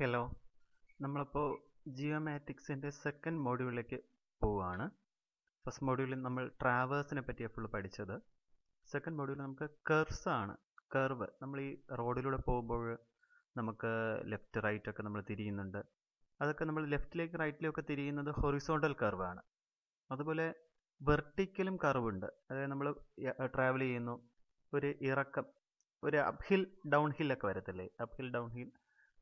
Hello നമ്മളപ്പോൾ ജിയോമാറ്റിക്സിൻ്റെ second മോഡ്യൂളിലേക്ക് പോവുകയാണ് first മോഡ്യൂളിൽ നമ്മൾ ട്രാവേഴ്സിനെ പറ്റിയാണ് ഫുള്ള് പഠിച്ചത് സെക്കൻഡ് മോഡ്യൂളിൽ നമുക്ക് കർവ്സ് ആണ് കർവ് നമ്മൾ ഈ റോഡിലൂടെ പോകുമ്പോൾ നമുക്ക് ലെഫ്റ്റ് റൈറ്റ് ഒക്കെ നമ്മൾ തിരിയുന്നുണ്ട് അതൊക്കെ നമ്മൾ ലെഫ്റ്റിലേക്ക് റൈറ്റിലേക്കൊക്കെ തിരിയുന്നത് ഹൊറിസോണ്ടൽ കർവാണ് അതുപോലെ വെർട്ടിക്കലും കർവുണ്ട് അതായത് നമ്മൾ ട്രാവൽ ചെയ്യുന്നു ഒരു ഇറക്കം ഒരു അപ്ഹിൽ ഡൗൺ ഹില്ലൊക്കെ വരത്തില്ലേ അപ്ഹിൽ ഡൗൺ ഹിൽ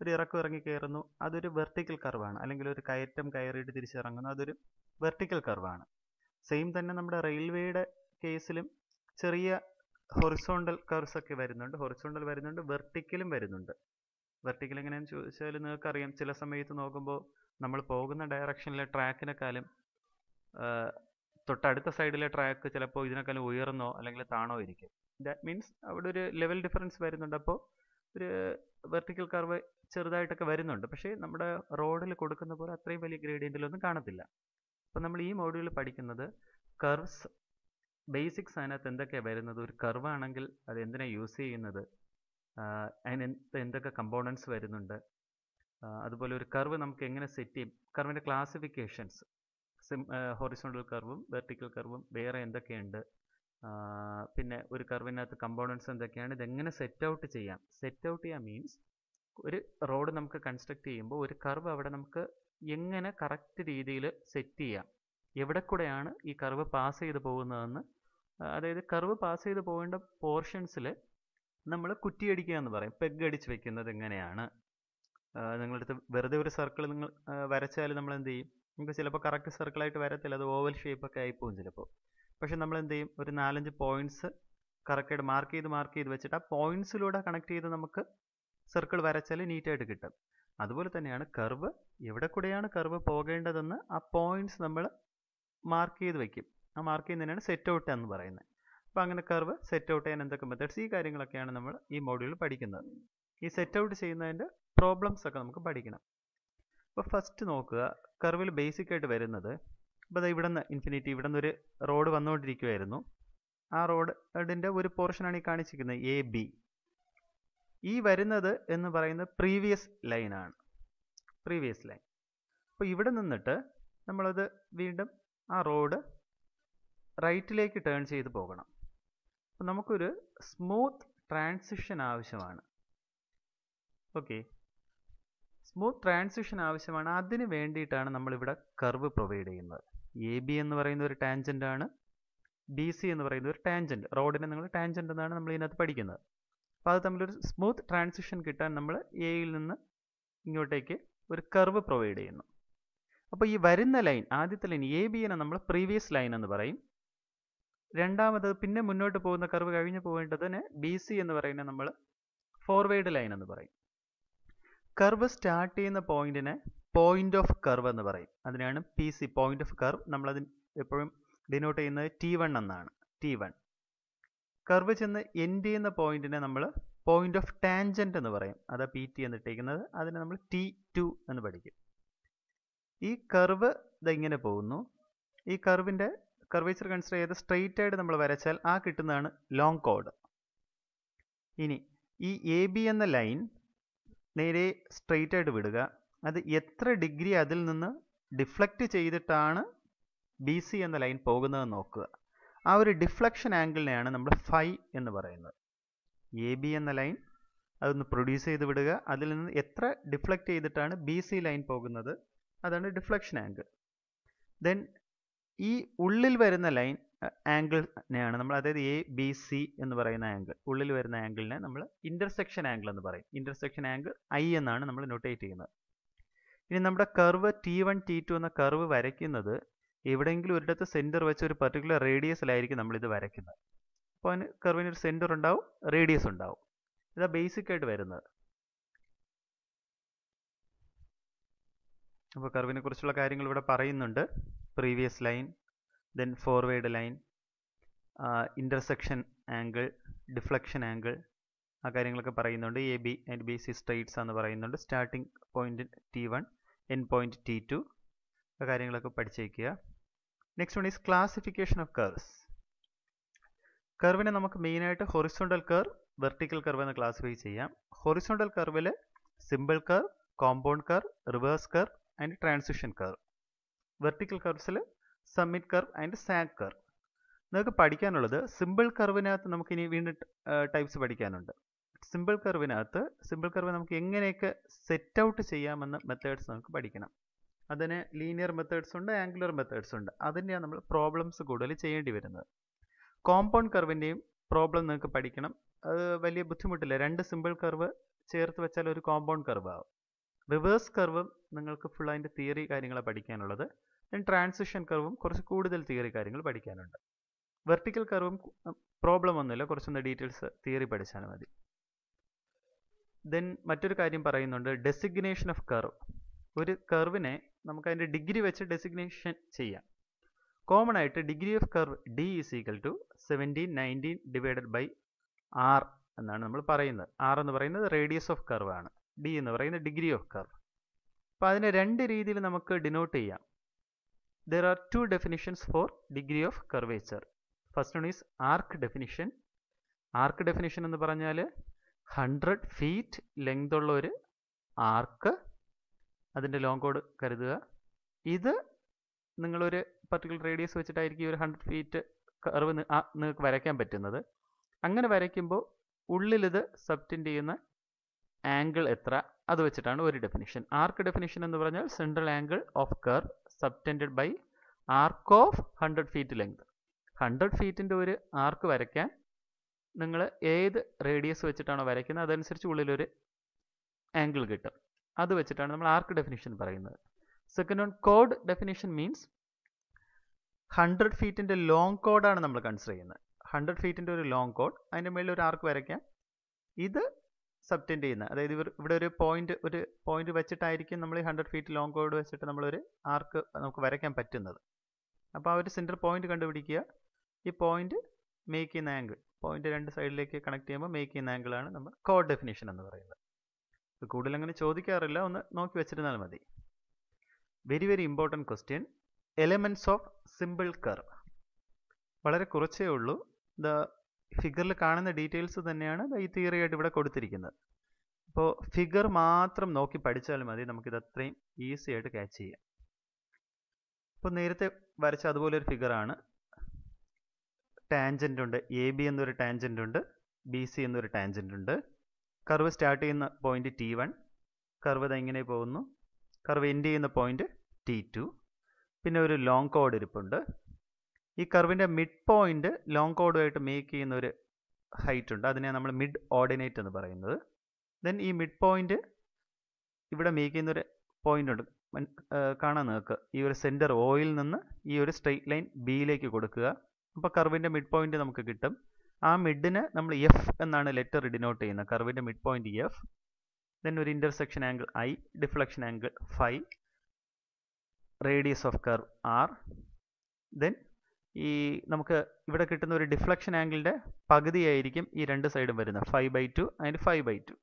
ഒരു ഇറക്കം ഇറങ്ങി കയറുന്നു അതൊരു വെർട്ടിക്കൽ കർവാണ് അല്ലെങ്കിൽ ഒരു കയറ്റം കയറിയിട്ട് തിരിച്ചിറങ്ങുന്നു അതൊരു വെർട്ടിക്കൽ കർവാണ് സെയിം തന്നെ നമ്മുടെ റെയിൽവേയുടെ കേസിലും ചെറിയ ഹൊറിസോണ്ടൽ കർവ്സ് ഒക്കെ വരുന്നുണ്ട് ഹൊറിസോണ്ടൽ വരുന്നുണ്ട് വെർട്ടിക്കലും വരുന്നുണ്ട് വെർട്ടിക്കൽ എങ്ങനെയാണെന്ന് ചോദിച്ചാൽ നിങ്ങൾക്കറിയാം ചില സമയത്ത് നോക്കുമ്പോൾ നമ്മൾ പോകുന്ന ഡയറക്ഷനിലെ ട്രാക്കിനെക്കാളും തൊട്ടടുത്ത സൈഡിലെ ട്രാക്ക് ചിലപ്പോൾ ഇതിനേക്കാളും ഉയർന്നോ അല്ലെങ്കിൽ താണോ ഇരിക്കും ദാറ്റ് മീൻസ് അവിടെ ഒരു ലെവൽ ഡിഫറൻസ് വരുന്നുണ്ട് അപ്പോൾ ഒരു വെർട്ടിക്കൽ കർവ് ചെറുതായിട്ടൊക്കെ വരുന്നുണ്ട് പക്ഷേ നമ്മുടെ റോഡിൽ കൊടുക്കുന്ന പോലെ അത്രയും വലിയ ഗ്രേഡിയൻറ്റിലൊന്നും കാണത്തില്ല അപ്പോൾ നമ്മൾ ഈ മോഡ്യൂളിൽ പഠിക്കുന്നത് കർവ്സ് ബേസിക്സ് അതിനകത്ത് എന്തൊക്കെയാണ് വരുന്നത് ഒരു കർവ് ആണെങ്കിൽ അത് എന്തിനാണ് യൂസ് ചെയ്യുന്നത് എന്ത് എന്തൊക്കെ കമ്പോണൻസ് വരുന്നുണ്ട് അതുപോലെ ഒരു കർവ് നമുക്ക് എങ്ങനെ സെറ്റ് ചെയ്യും കർവിൻ്റെ ക്ലാസിഫിക്കേഷൻസ് സിം ഹൊറിസോണ്ടൽ കർവും വെർട്ടിക്കൽ കർവും വേറെ എന്തൊക്കെയുണ്ട് പിന്നെ ഒരു കർവിനകത്ത് കമ്പോണൻസ് എന്തൊക്കെയാണ് ഇതെങ്ങനെ സെറ്റ് ഔട്ട് ചെയ്യാം സെറ്റ് ഔട്ട് ചെയ്യാം മീൻസ് ഒരു റോഡ് നമുക്ക് കൺസ്ട്രക്ട് ചെയ്യുമ്പോൾ ഒരു കർവ് അവിടെ നമുക്ക് എങ്ങനെ കറക്റ്റ് രീതിയിൽ സെറ്റ് ചെയ്യാം എവിടെ കൂടെയാണ് ഈ കർവ് പാസ് ചെയ്ത് പോകുന്നതെന്ന് അതായത് കർവ് പാസ് ചെയ്ത് പോകേണ്ട പോർഷൻസിൽ നമ്മൾ കുറ്റിയടിക്കുക എന്ന് പറയും പെഗ് അടിച്ച് വെക്കുന്നത് എങ്ങനെയാണ് അടുത്ത് വെറുതെ ഒരു സർക്കിൾ നിങ്ങൾ വരച്ചാൽ നമ്മൾ എന്ത് ചെയ്യും നമുക്ക് ചിലപ്പോൾ കറക്റ്റ് സർക്കിളായിട്ട് വരത്തില്ല അത് ഓവൽ ഷേപ്പൊക്കെ ആയിപ്പോകും ചിലപ്പോൾ പക്ഷെ നമ്മൾ എന്ത് ചെയ്യും ഒരു നാലഞ്ച് പോയിന്റ്സ് കറക്റ്റായിട്ട് മാർക്ക് ചെയ്ത് മാർക്ക് ചെയ്ത് വെച്ചിട്ട് ആ പോയിന്റ്സിലൂടെ കണക്ട് ചെയ്ത് നമുക്ക് സർക്കിൾ വരച്ചാൽ നീറ്റായിട്ട് കിട്ടും അതുപോലെ തന്നെയാണ് കർവ് എവിടെ കൂടെയാണ് കർവ് പോകേണ്ടതെന്ന് ആ പോയിന്റ്സ് നമ്മൾ മാർക്ക് ചെയ്ത് വയ്ക്കും ആ മാർക്ക് ചെയ്യുന്നതിനാണ് സെറ്റ് ഔട്ട് എന്ന് പറയുന്നത് അപ്പോൾ അങ്ങനെ കർവ് സെറ്റ് ഔട്ട് ചെയ്യാൻ എന്തൊക്കെ മെത്തേഡ്സ് ഈ കാര്യങ്ങളൊക്കെയാണ് നമ്മൾ ഈ മോഡ്യൂളിൽ പഠിക്കുന്നത് ഈ സെറ്റ് ഔട്ട് ചെയ്യുന്നതിൻ്റെ പ്രോബ്ലംസ് ഒക്കെ നമുക്ക് പഠിക്കണം അപ്പോൾ ഫസ്റ്റ് നോക്കുക കർവിൽ ബേസിക് ആയിട്ട് വരുന്നത് ഇപ്പോൾ ഇവിടെ നിന്ന് ഇൻഫിനിറ്റി ഇവിടെ നിന്നൊരു ഒരു റോഡ് വന്നുകൊണ്ടിരിക്കുമായിരുന്നു ആ റോഡിൻ്റെ ഒരു പോർഷനാണ് ഈ കാണിച്ചിരിക്കുന്നത് എ ബി ഈ വരുന്നത് എന്ന് പറയുന്നത് പ്രീവിയസ് ലൈനാണ് പ്രീവിയസ് ലൈൻ അപ്പോൾ ഇവിടെ നിന്നിട്ട് നമ്മളത് വീണ്ടും ആ റോഡ് റൈറ്റിലേക്ക് ടേൺ ചെയ്ത് പോകണം അപ്പോൾ നമുക്കൊരു സ്മൂത്ത് ട്രാൻസിഷൻ ആവശ്യമാണ് ഓക്കെ സ്മൂത്ത് ട്രാൻസിഷൻ ആവശ്യമാണ് അതിന് വേണ്ടിയിട്ടാണ് നമ്മളിവിടെ കർവ് പ്രൊവൈഡ് ചെയ്യുന്നത് എ ബി എന്ന് പറയുന്ന ഒരു ടാൻജൻ്റ് ആണ് ബി സി എന്ന് പറയുന്ന ഒരു ടാൻജൻറ്റ് റോഡിനെ നിങ്ങൾ ടാൻജൻ്റ് എന്നാണ് നമ്മൾ ഇതിനകത്ത് പഠിക്കുന്നത് അപ്പോൾ അത് തമ്മിലൊരു സ്മൂത്ത് ട്രാൻസിഷൻ കിട്ടാൻ നമ്മൾ എയിൽ നിന്ന് ഇങ്ങോട്ടേക്ക് ഒരു കർവ് പ്രൊവൈഡ് ചെയ്യുന്നു അപ്പോൾ ഈ വരുന്ന ലൈൻ ആദ്യത്തെ ലൈൻ എ ബിനെ നമ്മൾ പ്രീവിയസ് ലൈൻ എന്ന് പറയും രണ്ടാമത് പിന്നെ മുന്നോട്ട് പോകുന്ന കർവ് കഴിഞ്ഞ് പോകേണ്ടതിന് ബി സി എന്ന് പറയുന്ന നമ്മൾ ഫോർവേഡ് ലൈൻ എന്ന് പറയും കർവ് സ്റ്റാർട്ട് ചെയ്യുന്ന പോയിന്റിനെ പോയിന്റ് ഓഫ് കർവ് എന്ന് പറയും അതിനാണ് P C point of curve നമ്മളതിന് എപ്പോഴും ഡിനോട്ട് ചെയ്യുന്നത് ടി വൺ എന്നാണ് ടി വൺ കർവ് ചെന്ന് എൻഡ് ചെയ്യുന്ന പോയിന്റിനെ നമ്മൾ പോയിന്റ് ഓഫ് ടാൻജന്റ് എന്ന് പറയും അതാ പി ടി എന്നിട്ടിരിക്കുന്നത് അതിനെ നമ്മൾ ടി ടു എന്ന് പഠിക്കും ഈ കർവ് ഇതെങ്ങനെ പോകുന്നു ഈ കർവിൻ്റെ കർവേച്ചർ കൺസിഡർ ചെയ്ത് സ്ട്രെയിറ്റ് ആയിട്ട് നമ്മൾ വരച്ചാൽ ആ കിട്ടുന്നതാണ് ലോങ് കോഡ് ഇനി ഈ എ ബി എന്ന ലൈൻ നേരെ സ്ട്രെയിറ്റ് ആയിട്ട് വിടുക അത് എത്ര ഡിഗ്രി അതിൽ നിന്ന് ഡിഫ്ലക്റ്റ് ചെയ്തിട്ടാണ് ബി സി എന്ന ലൈൻ പോകുന്നത് നോക്കുക ആ ഒരു ഡിഫ്ലക്ഷൻ ആംഗിളിനെയാണ് നമ്മൾ ഫൈ എന്ന് പറയുന്നത് എ ബി എന്ന ലൈൻ അതൊന്ന് പ്രൊഡ്യൂസ് ചെയ്ത് വിടുക അതിൽ നിന്ന് എത്ര ഡിഫ്ലക്റ്റ് ചെയ്തിട്ടാണ് ബി സി ലൈൻ പോകുന്നത് അതാണ് ഡിഫ്ലക്ഷൻ ആംഗിൾ ദെൻ ഈ ഉള്ളിൽ വരുന്ന ലൈൻ ആംഗിളിനെയാണ് നമ്മൾ അതായത് എ ബി സി എന്ന് പറയുന്ന ആംഗിൾ ഉള്ളിൽ വരുന്ന ആംഗിളിനെ നമ്മൾ ഇൻ്റർസെക്ഷൻ ആംഗിൾ എന്ന് പറയും ഇൻ്റർസെക്ഷൻ ആംഗിൾ ഐ എന്നാണ് നമ്മൾ നൊട്ടേറ്റ് ചെയ്യുന്നത് ഇനി നമ്മുടെ curve T one T two എന്ന കർവ് വരയ്ക്കുന്നത് എവിടെയെങ്കിലും ഒരിടത്ത് സെൻറ്റർ വെച്ച ഒരു പർട്ടിക്കുലർ റേഡിയസിലായിരിക്കും നമ്മളിത് വരയ്ക്കുന്നത് അപ്പോൾ അതിന് കർവിന് ഒരു സെൻറ്റർ ഉണ്ടാവും റേഡിയസ് ഉണ്ടാവും ഇതാ ബേസിക് ആയിട്ട് വരുന്നത് അപ്പോൾ കർവിനെ കുറിച്ചുള്ള കാര്യങ്ങൾ ഇവിടെ പറയുന്നുണ്ട് previous line then forward line intersection angle deflection angle ആ കാര്യങ്ങളൊക്കെ പറയുന്നുണ്ട് A B and B C straights എന്ന് പറയുന്നുണ്ട് starting point T one and point T two ആ കാര്യങ്ങളൊക്കെ പഠിച്ചേക്കുക next one is classification of curves കർവിനെ നമുക്ക് മെയിനായിട്ട് ഹൊറിസോണ്ടൽ കർവ് വെർട്ടിക്കൽ കർവ് എന്ന് ക്ലാസിഫൈ ചെയ്യാം ഹൊറിസോണ്ടൽ കർവിൽ simple curve compound curve reverse curve and transition curve vertical കർവ്സിൽ summit curve and sag curve നിങ്ങൾക്ക് പഠിക്കാനുള്ളത് സിമ്പിൾ കർവിനകത്ത് നമുക്ക് ഇനി വീണ്ടും ടൈപ്സ് പഠിക്കാനുണ്ട് സിമ്പിൾ കർവിനകത്ത് സിമ്പിൾ കർവ് നമുക്ക് എങ്ങനെയൊക്കെ സെറ്റ് ഔട്ട് ചെയ്യാമെന്ന മെത്തേഡ്സ് നമുക്ക് പഠിക്കണം അതിന് ലീനിയർ മെത്തേഡ്സ് ഉണ്ട് ആംഗുലർ മെത്തേഡ്സ് ഉണ്ട് അതിൻ്റെയാണ് നമ്മൾ പ്രോബ്ലംസ് കൂടുതൽ ചെയ്യേണ്ടി വരുന്നത് കോമ്പൗണ്ട് കർവിൻ്റെയും പ്രോബ്ലം നിങ്ങൾക്ക് പഠിക്കണം അത് വലിയ ബുദ്ധിമുട്ടില്ല രണ്ട് സിമ്പിൾ കർവ് ചേർത്ത് വെച്ചാൽ ഒരു കോമ്പൗണ്ട് കർവ് ആവും റിവേഴ്സ് കർവും നിങ്ങൾക്ക് ഫുൾ അതിൻ്റെ തിയറി കാര്യങ്ങളെ പഠിക്കാനുള്ളത് ദെൻ ട്രാൻസിഷൻ കർവും കുറച്ച് കൂടുതൽ തിയറി കാര്യങ്ങൾ പഠിക്കാനുണ്ട് വെർട്ടിക്കൽ കർവും പ്രോബ്ലം ഒന്നുമില്ല കുറച്ചൊന്ന് ഡീറ്റെയിൽസ് തിയറി പഠിച്ചാൽ മതി ദെൻ മറ്റൊരു കാര്യം പറയുന്നുണ്ട് ഡെസിഗ്നേഷൻ ഓഫ് കർവ് ഒരു കർവിനെ നമുക്ക് അതിൻ്റെ ഡിഗ്രി വെച്ച് ഡെസിഗ്നേഷൻ ചെയ്യാം കോമൺ ആയിട്ട് degree of curve D is equal to seventeen nineteen divided by R എന്നാണ് നമ്മൾ പറയുന്നത് ആർ എന്ന് പറയുന്നത് റേഡിയസ് ഓഫ് കർവ് ആണ് ഡി എന്ന് പറയുന്നത് ഡിഗ്രി ഓഫ് കർവ് അപ്പോൾ അതിനെ രണ്ട് രീതിയിൽ നമുക്ക് ഡിനോട്ട് ചെയ്യാം there are two definitions for degree of curvature first one is arc definition arc definition എന്ന് പറഞ്ഞാൽ ഹൺഡ്രഡ് ഫീറ്റ് ലെങ്ത് ഉള്ള ഒരു ആർക്ക് അതിൻ്റെ ലോങ് കോഡ് കരുതുക ഇത് നിങ്ങളൊരു പർട്ടിക്കുലർ റേഡിയസ് വെച്ചിട്ടായിരിക്കും ഒരു ഹൺഡ്രഡ് ഫീറ്റ് കർവ് നിങ്ങൾക്ക് വരയ്ക്കാൻ പറ്റുന്നത് അങ്ങനെ വരയ്ക്കുമ്പോൾ ഉള്ളിലിത് സബ്റ്റിൻ്റ് ചെയ്യുന്ന ആംഗിൾ എത്ര അത് വെച്ചിട്ടാണ് ഒരു ഡെഫിനിഷൻ ആർക്ക് ഡെഫിനിഷൻ എന്ന് പറഞ്ഞാൽ central angle of curve subtended by arc of hundred feet length hundred ഫീറ്റിൻ്റെ ഒരു ആർക്ക് വരയ്ക്കാൻ നിങ്ങൾ ഏത് റേഡിയസ് വെച്ചിട്ടാണോ വരയ്ക്കുന്നത് അതനുസരിച്ച് ഉള്ളിലൊരു ആംഗിൾ കിട്ടും അത് വെച്ചിട്ടാണ് നമ്മൾ ആർക്ക് ഡെഫിനിഷൻ പറയുന്നത് സെക്കൻഡ് വൺ കോഡ് ഡെഫിനിഷൻ മീൻസ് ഹൺഡ്രഡ് ഫീറ്റിൻ്റെ ലോങ് കോഡാണ് നമ്മൾ കൺസിഡർ ചെയ്യുന്നത് ഹൺഡ്രഡ് ഫീറ്റിൻ്റെ ഒരു ലോങ് കോഡ് അതിൻ്റെ മേളിൽ ഒരു ആർക്ക് വരയ്ക്കാം ഇത് സബ്റ്റൻഡ് ചെയ്യുന്ന അതായത് ഇവർ ഇവിടെ ഒരു പോയിന്റ് ഒരു പോയിന്റ് വെച്ചിട്ടായിരിക്കും നമ്മൾ ഈ ഹൺഡ്രഡ് ഫീറ്റ് ലോങ് കോഡ് വെച്ചിട്ട് നമ്മളൊരു ആർക്ക് നമുക്ക് വരയ്ക്കാൻ പറ്റുന്നത് അപ്പോൾ ആ ഒരു സെൻറ്റർ പോയിന്റ് കണ്ടുപിടിക്കുക ഈ പോയിന്റ് മേക്ക് ചെയ്യുന്ന ആംഗിൾ പോയിന്റ് രണ്ട് സൈഡിലേക്ക് കണക്ട് ചെയ്യുമ്പോൾ മേക്ക് ചെയ്യുന്ന ആംഗിളാണ് നമ്മൾ കോഡ് ഡെഫിനേഷൻ എന്ന് പറയുന്നത് കൂടുതൽ അങ്ങനെ ചോദിക്കാറില്ല ഒന്ന് നോക്കി വെച്ചിരുന്നാൽ മതി very very important question elements of simple curve വളരെ കുറച്ചേ ഉള്ളൂ ദ ഫിഗറിൽ കാണുന്ന ഡീറ്റെയിൽസ് തന്നെയാണ് ഈ തിയറിയായിട്ട് ഇവിടെ കൊടുത്തിരിക്കുന്നത് അപ്പോൾ ഫിഗർ മാത്രം നോക്കി പഠിച്ചാൽ മതി നമുക്കിത് അത്രയും ഈസി ആയിട്ട് ക്യാച്ച് ചെയ്യാം ഇപ്പോൾ നേരത്തെ വരച്ച അതുപോലെ ഒരു ഫിഗറാണ് ടാൻജൻ്റ് ഉണ്ട് എ ബി എന്നൊരു ടാൻജൻ്റ് ഉണ്ട് ബി സി എന്നൊരു ടാൻജൻ്റ് ഉണ്ട് കർവ് സ്റ്റാർട്ട് ചെയ്യുന്ന പോയിന്റ് ടി വൺ കർവ് ഇതെങ്ങനെ പോകുന്നു കർവ് എൻഡ് ചെയ്യുന്ന പോയിന്റ് ടി ടു പിന്നെ ഒരു ലോങ് കോഡ് ഇരിപ്പുണ്ട് ഈ കർവിൻ്റെ മിഡ് പോയിന്റ് ലോങ് കോഡുമായിട്ട് മേക്ക് ചെയ്യുന്ന ഒരു ഹൈറ്റ് ഉണ്ട് അതിനെ നമ്മൾ മിഡ് ഓർഡിനേറ്റ് എന്ന് പറയുന്നത് ദെൻ ഈ മിഡ് പോയിന്റ് ഇവിടെ മേക്ക് ചെയ്യുന്ന ഒരു പോയിന്റ് ഉണ്ട് കാണാൻ നിങ്ങൾക്ക് ഈ ഒരു സെൻറ്റർ ഓയിൽ നിന്ന് ഈ ഒരു സ്ട്രെയിറ്റ് ലൈൻ ബിയിലേക്ക് കൊടുക്കുക അപ്പോൾ കർവിൻ്റെ മിഡ് പോയിന്റ് നമുക്ക് കിട്ടും ആ മിഡിന് നമ്മൾ എഫ് എന്നാണ് ലെറ്റർ ഡിനോട്ട് ചെയ്യുന്നത് കർവിൻ്റെ മിഡ് പോയിന്റ് എഫ് ദെൻ ഒരു intersection angle I deflection angle phi radius of curve R then ഈ നമുക്ക് ഇവിടെ കിട്ടുന്ന ഒരു ഡിഫ്ലക്ഷൻ ആംഗിളിൻ്റെ പകുതിയായിരിക്കും ഈ രണ്ട് സൈഡും വരുന്നത് five by two and five by two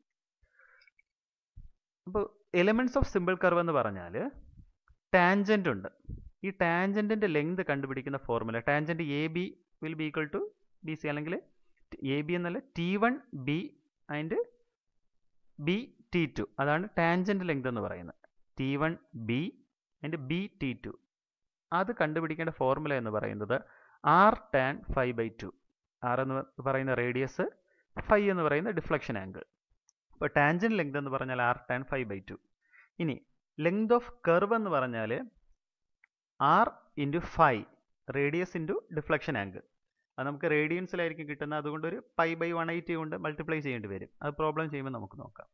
അപ്പോൾ എലമെൻറ്റ്സ് ഓഫ് സിമ്പിൾ കർവ് എന്ന് പറഞ്ഞാൽ ടാൻജൻ്റ് ഉണ്ട് ഈ ടാൻജൻറ്റിൻ്റെ ലെങ്ത് കണ്ടുപിടിക്കുന്ന formula tangent A B will be equal to B C അല്ലെങ്കിൽ എ ബി എന്നല്ല T one B and B T two അതാണ് ടാൻജൻറ്റ് ലെങ്ത് എന്ന് പറയുന്നത് T one B and B T two അത് കണ്ടുപിടിക്കേണ്ട ഫോർമുല എന്ന് പറയുന്നത് R tan five by two R എന്ന് പറയുന്ന റേഡിയസ് ഫൈവ് എന്ന് പറയുന്ന ഡിഫ്ലക്ഷൻ ആംഗിൾ അപ്പോൾ ടാൻജൻറ്റ് ലെങ്ത് എന്ന് പറഞ്ഞാൽ R tan five by two ഇനി ലെങ്ത് ഓഫ് കർവ് എന്ന് പറഞ്ഞാൽ R into five radius into deflection angle അത് നമുക്ക് റേഡിയൻസിലായിരിക്കും കിട്ടുന്നത് അതുകൊണ്ട് ഒരു പൈ ബൈ വൺ എയ്റ്റി കൊണ്ട് മൾട്ടിപ്ലൈ ചെയ്യേണ്ടി വരും അത് പ്രോബ്ലം ചെയ്യുമ്പോൾ നമുക്ക് നോക്കാം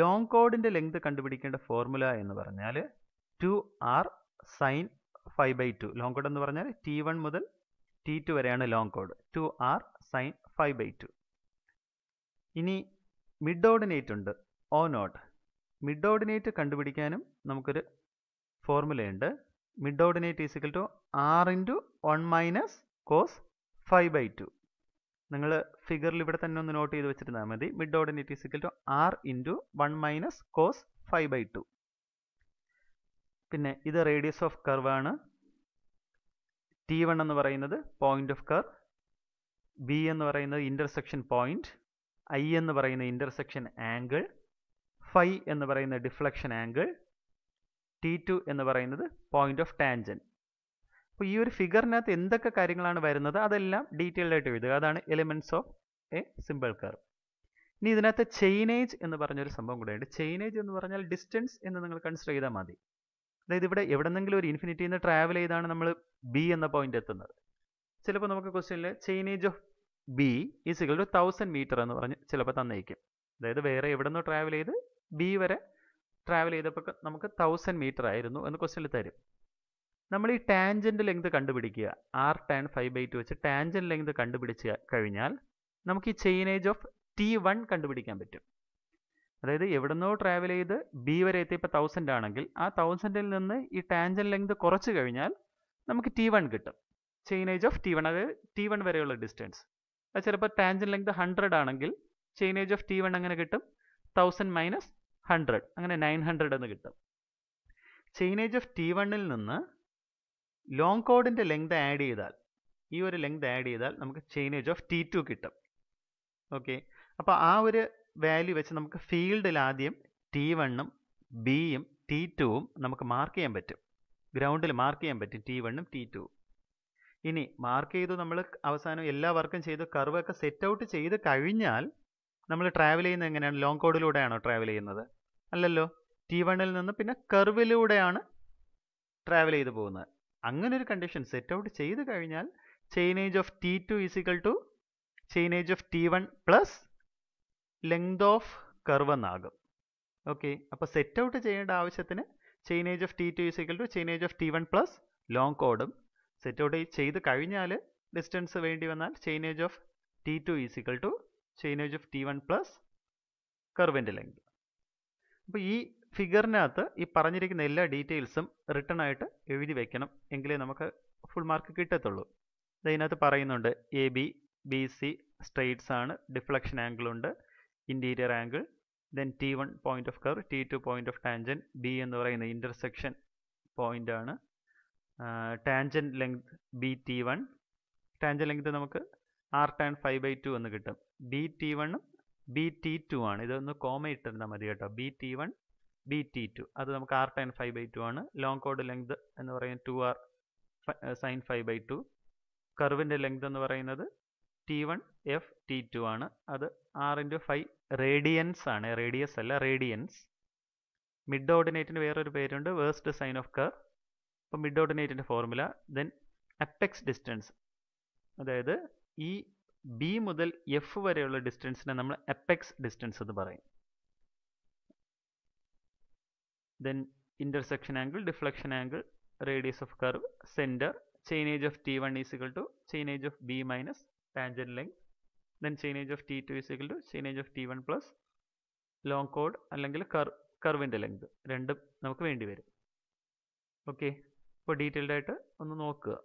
ലോങ് കോഡിൻ്റെ ലെങ്ത് കണ്ടുപിടിക്കേണ്ട ഫോർമുല എന്ന് പറഞ്ഞാൽ two R sine five by two long കോഡ് എന്ന് പറഞ്ഞാൽ ടി വൺ മുതൽ ടി ടു വരെയാണ് ലോങ് കോഡ് two R sine five by two ഇനി മിഡ് ഓർഡിനേറ്റ് ഉണ്ട് ഓ നോട്ട് മിഡ് ഓർഡിനേറ്റ് കണ്ടുപിടിക്കാനും നമുക്കൊരു ഫോർമുലയുണ്ട് mid ordinate is equal to R into one minus cos five by two നിങ്ങൾ ഫിഗറിൽ ഇവിടെ തന്നെ ഒന്ന് നോട്ട് ചെയ്ത് വെച്ചിരുന്നാൽ മതി mid ordinate it is equal to R into one minus cos five by two പിന്നെ ഇത് റേഡിയസ് ഓഫ് കർവ് ആണ് ടി വൺ എന്ന് പറയുന്നത് പോയിന്റ് ഓഫ് കർവ് ബി എന്ന് പറയുന്നത് ഇൻ്റർസെക്ഷൻ പോയിന്റ് ഐ എന്ന് പറയുന്ന ഇൻ്റർസെക്ഷൻ ആംഗിൾ ഫൈ എന്ന് പറയുന്ന ഡിഫ്ലക്ഷൻ ആംഗിൾ ടി ടു എന്ന് പറയുന്നത് പോയിന്റ് ഓഫ് ടാൻജൻറ്റ് അപ്പോൾ ഈ ഒരു ഫിഗറിനകത്ത് എന്തൊക്കെ കാര്യങ്ങളാണ് വരുന്നത് അതെല്ലാം ഡീറ്റെയിൽഡ് ആയിട്ട് എഴുതുക അതാണ് elements of a simple curve ഇനി ഇതിനകത്ത് ചെയിനേജ് എന്ന് പറഞ്ഞൊരു സംഭവം കൂടെയുണ്ട് ചെയിനേജ് എന്ന് പറഞ്ഞാൽ ഡിസ്റ്റൻസ് എന്ന് നിങ്ങൾ കൺസിഡർ ചെയ്താൽ മതി അതായത് ഇവിടെ എവിടെന്നെങ്കിലും ഒരു ഇൻഫിനിറ്റിന്ന് നിന്ന് ട്രാവൽ ചെയ്താണ് നമ്മൾ ബി എന്ന പോയിന്റ് എത്തുന്നത് ചിലപ്പോൾ നമുക്ക് ക്വസ്റ്റ്യനിൽ chainage of B is equal to thousand metre എന്ന് പറഞ്ഞ് ചിലപ്പോൾ തന്നേക്കും അതായത് വേറെ എവിടെ നിന്നോ ട്രാവൽ ചെയ്ത് ബി വരെ ട്രാവൽ ചെയ്തപ്പോൾ നമുക്ക് തൗസൻഡ് മീറ്റർ ആയിരുന്നു എന്ന് ക്വസ്റ്റ്യനിൽ തരും നമ്മൾ ഈ ടാൻജൻറ്റ് ലെങ്ത് കണ്ടുപിടിക്കുക R tan five by two വെച്ച് ടാൻജൻറ്റ് ലെങ്ത് കണ്ടുപിടിച്ച് കഴിഞ്ഞാൽ നമുക്ക് ഈ ചെയിനേജ് ഓഫ് ടി വൺ കണ്ടുപിടിക്കാൻ പറ്റും അതായത് എവിടുന്നോ ട്രാവൽ ചെയ്ത് ബി വരെ ഇപ്പോൾ തൗസൻഡ് ആണെങ്കിൽ ആ തൗസൻഡിൽ നിന്ന് ഈ ടാൻജൻ ലെങ്ത് കുറച്ച് കഴിഞ്ഞാൽ നമുക്ക് ടി വൺ കിട്ടും ചെയിനേജ് ഓഫ് ടി വൺ അതായത് ടി വൺ വരെയുള്ള ഡിസ്റ്റൻസ് അത് ചിലപ്പോൾ ടാൻജൻ ലെങ്ത് ഹൺഡ്രഡ് ആണെങ്കിൽ ചെയിനേജ് ഓഫ് ടി വൺ അങ്ങനെ കിട്ടും തൗസൻഡ് മൈനസ് ഹൺഡ്രഡ് അങ്ങനെ നയൻ ഹൺഡ്രഡ് എന്ന് കിട്ടും ചെയിനേജ് ഓഫ് ടി വണ്ണിൽ നിന്ന് ലോങ് കോഡിൻ്റെ ലെങ്ത് ആഡ് ചെയ്താൽ ഈ ഒരു ലെങ്ത് ആഡ് ചെയ്താൽ നമുക്ക് ചെയിനേജ് ഓഫ് ടി ടു കിട്ടും ഓക്കെ അപ്പോൾ ആ ഒരു വാല്യൂ വെച്ച് നമുക്ക് ഫീൽഡിൽ ആദ്യം ടി വണ്ണും ബിയും ടി ടുവും നമുക്ക് മാർക്ക് ചെയ്യാൻ പറ്റും ഗ്രൗണ്ടിൽ മാർക്ക് ചെയ്യാൻ പറ്റും ടി വണ്ണും ടി ടുവും ഇനി മാർക്ക് ചെയ്ത് നമ്മൾ അവസാനം എല്ലാ വർക്കും ചെയ്ത് കർവൊക്കെ സെറ്റ് ഔട്ട് ചെയ്ത് കഴിഞ്ഞാൽ നമ്മൾ ട്രാവൽ ചെയ്യുന്നത് എങ്ങനെയാണ് ലോങ് കോഡിലൂടെയാണോ ട്രാവൽ ചെയ്യുന്നത് അല്ലല്ലോ ടി വണ്ണിൽ നിന്ന് പിന്നെ കർവിലൂടെയാണ് ട്രാവൽ ചെയ്ത് പോകുന്നത് അങ്ങനെ ഒരു കണ്ടീഷൻ സെറ്റ് ഔട്ട് ചെയ്ത് കഴിഞ്ഞാൽ chainage of T two is equal to chainage of T one plus length of curve എന്നാകും ഓക്കെ അപ്പോൾ സെറ്റ് ഔട്ട് ചെയ്യേണ്ട ആവശ്യത്തിന് chainage of T two is equal to chainage of T one plus long കോഡും set out ചെയ്ത് കഴിഞ്ഞാൽ distance വേണ്ടി വന്നാൽ chainage of T two is equal to chainage of T one plus കർവിൻ്റെ ലെങ്ത് അപ്പോൾ ഈ ഫിഗറിനകത്ത് ഈ പറഞ്ഞിരിക്കുന്ന എല്ലാ ഡീറ്റെയിൽസും റിട്ടേൺ ആയിട്ട് എഴുതി വയ്ക്കണം എങ്കിലേ നമുക്ക് ഫുൾ മാർക്ക് കിട്ടത്തുള്ളൂ ഇതിനകത്ത് പറയുന്നുണ്ട് A B B C straights ആണ് ഡിഫ്ലക്ഷൻ ആംഗിൾ ഉണ്ട് interior angle then T one point of curve T two point of tangent B എന്ന് പറയുന്ന ഇൻ്റർസെക്ഷൻ പോയിന്റ് ആണ് tangent length B T one tangent length നമുക്ക് R tan five by two എന്ന് കിട്ടും B T വണ്ണും B T two ആണ് ഇതൊന്ന് comma ഇട്ടിരുന്നാൽ മതി കേട്ടോ B T one B T two അത് നമുക്ക് R tan five by two ആണ് ലോങ് കോഡ് ലെങ്ത് എന്ന് പറയുന്നത് two R sine five by two കർവിൻ്റെ ലെങ്ത് എന്ന് പറയുന്നത് T one F T two ആണ് അത് ആർ ഇൻറ്റു ഫൈവ് റേഡിയൻസ് ആണ് റേഡിയസ് അല്ല റേഡിയൻസ് മിഡ് ഓർഡിനേറ്റിന് വേറൊരു പേരുണ്ട് വേഴ്സ്റ്റ് സൈൻ ഓഫ് കർ അപ്പോൾ മിഡ് ഓർഡിനേറ്റിൻ്റെ ഫോർമുല ദെൻ അപ്പെക്സ് ഡിസ്റ്റൻസ് അതായത് ഈ ബി മുതൽ എഫ് വരെയുള്ള ഡിസ്റ്റൻസിനെ നമ്മൾ അപ്പെക്സ് ഡിസ്റ്റൻസ് എന്ന് പറയും then intersection angle, deflection angle, radius of curve, center, chain edge of T1 is equal to chain edge of B minus tangent length, then chain edge of T2 is equal to chain edge of T1 plus long chord code അല്ലെങ്കിൽ കർവിൻ്റെ length. രണ്ടും നമുക്ക് വേണ്ടി വരും Okay, അപ്പോൾ detailed ആയിട്ട് ഒന്ന് നോക്കുക